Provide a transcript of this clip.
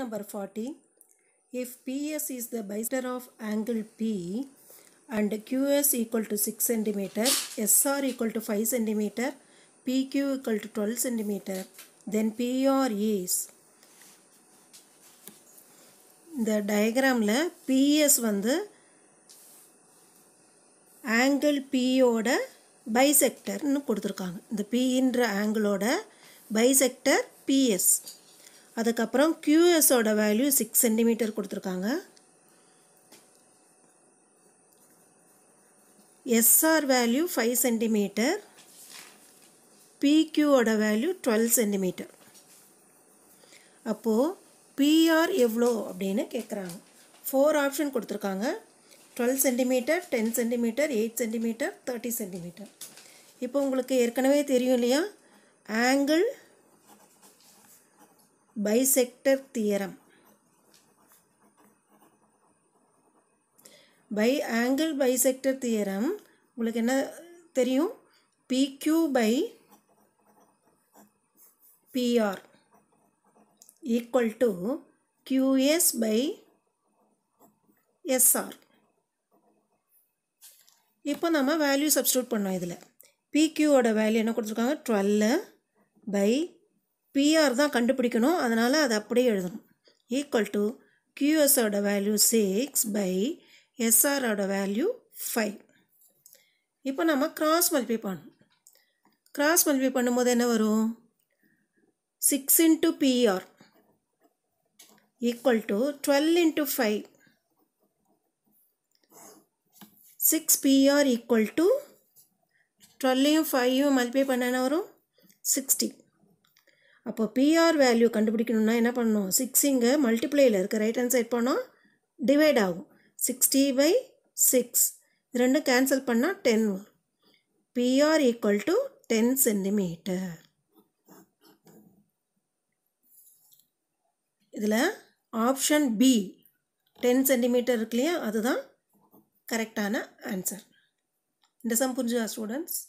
Number 40. If PS is the bisector of angle P and QS equal to 6 cm, SR equal to 5 cm, PQ equal to 12 cm, then PR is இந்த டயக்ராமில் PS வந்து angle பியோட பைசெக்டர்னு கொடுத்துருக்காங்க இந்த பின்ற ஆங்கிளோட bisector B S அதுக்கப்புறம் கியூஎஸோட value six centimetre கொடுத்துருக்காங்க S R value five centimetre பிக்யூவோட value twelve centimetre அப்போது பிஆர் எவ்வளோ அப்படின்னு கேட்குறாங்க ஃபோர் ஆப்ஷன் கொடுத்துருக்காங்க twelve centimetre ten centimetre eight centimetre thirty centimetre இப்போ உங்களுக்கு ஏற்கனவே தெரியும் இல்லையா angle bisector theorem by angle bisector theorem உங்களுக்கு என்ன தெரியும் P Q by P R equal to Q S by S R இப்போ நம்ம வேல்யூ சப்ஸ்டியூட் பண்ணோம் இதில் பிக்யூவோட வேல்யூ என்ன கொடுத்துருக்காங்க டுவெல்லு பை பிஆர் தான் கண்டுபிடிக்கணும் அதனால் அதை அப்படியே எழுதணும் ஈக்குவல் டு கியூஎஸோட வேல்யூ சிக்ஸ் பை எஸ்ஆரோட வேல்யூ ஃபைவ் இப்போ நம்ம கிராஸ் மல்டிப்ளை பண்ணணும் கிராஸ் மல்டிப்ளை பண்ணும்போது என்ன வரும் six into P R equal to twelve into five six P R equal to டுவெல்லையும் ஃபைவும் மல்டிப்ளை பண்ண என்ன வரும் சிக்ஸ்டி அப்போ பிஆர் வேல்யூ கண்டுபிடிக்கணும்னா என்ன பண்ணணும் சிக்ஸ் இங்கே மல்டிப்ளையில் இருக்குது ரைட் ஹேண்ட் சைட் போனால் டிவைட் ஆகும் சிக்ஸ்டி பை சிக்ஸ் ரெண்டும் கேன்சல் பண்ணால் டென் வரும் P R equal to ten centimetre இதில் ஆப்ஷன் பி டென் சென்டிமீட்டர் இருக்கு இல்லையா அதுதான் கரெக்டான ஆன்சர் இந்த சம் புரிஞ்சுதா ஸ்டூடெண்ட்ஸ்